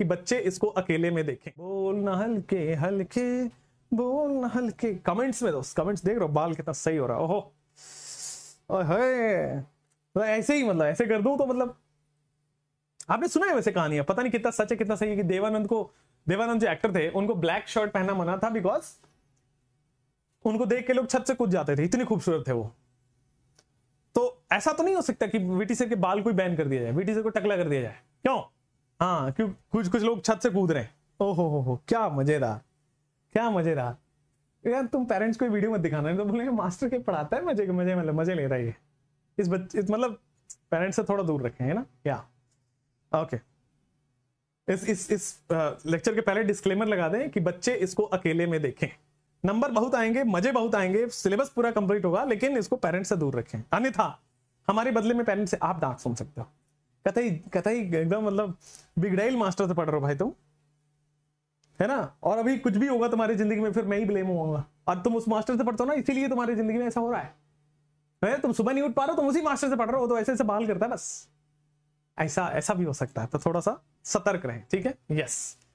कि बच्चे इसको अकेले में देखें बोल न हल्के हल्के बोल न हल्के कमेंट्स में दोस्त कमेंट्स देख रहे हो बाल कितना सही हो रहा ओहो तो ऐसे ही मतलब ऐसे कर दू तो मतलब आपने सुना है वैसे कहानियां पता नहीं कितना सच है कितना सही है कि देवानंद को देवानंद जो एक्टर थे उनको ब्लैक शर्ट पहनना मना था बिकॉज उनको देख के लोग छत से कूद जाते थे इतने खूबसूरत थे वो तो ऐसा तो नहीं हो सकता कि वीटी सर के बाल कोई बैन कर दिया जाए वीटी सर को टकला कर दिया जाए क्यों हाँ क्यों कुछ कुछ लोग छत से कूद रहे हैं ओहो हो हो क्या मजेदार क्या मजेदार यार तुम पेरेंट्स को वीडियो मत दिखाना नहीं तो बोले मास्टर के पढ़ाता है मजे मजे मतलब मजे ले रहा है इस बच्चे मतलब पेरेंट्स से थोड़ा दूर रखें है ना क्या ओके इस इस इस लेक्चर के पहले डिस्क्लेमर लगा दें कि बच्चे इसको अकेले में देखें नंबर बहुत आएंगे मजे बहुत आएंगे सिलेबस पूरा कंप्लीट होगा लेकिन इसको पेरेंट्स से दूर रखें अन्यथा हमारे बदले में पेरेंट्स से आप डांट सुन सकते हो कतई कतई एकदम मतलब बिगड़ेल मास्टर से पढ़ रहे हो भाई तुम है ना और अभी कुछ भी होगा तुम्हारी जिंदगी में फिर मैं ही ब्लेम होगा और तुम उस मास्टर से पढ़ते हो ना इसीलिए तुम्हारी जिंदगी में ऐसा हो रहा है है तुम सुबह नहीं उठ पा रहे हो तुम उसी मास्टर से पढ़ रहे हो तो ऐसे ऐसे बहाल करता है बस ऐसा ऐसा भी हो सकता है तो थोड़ा सा सतर्क रहे ठीक है यस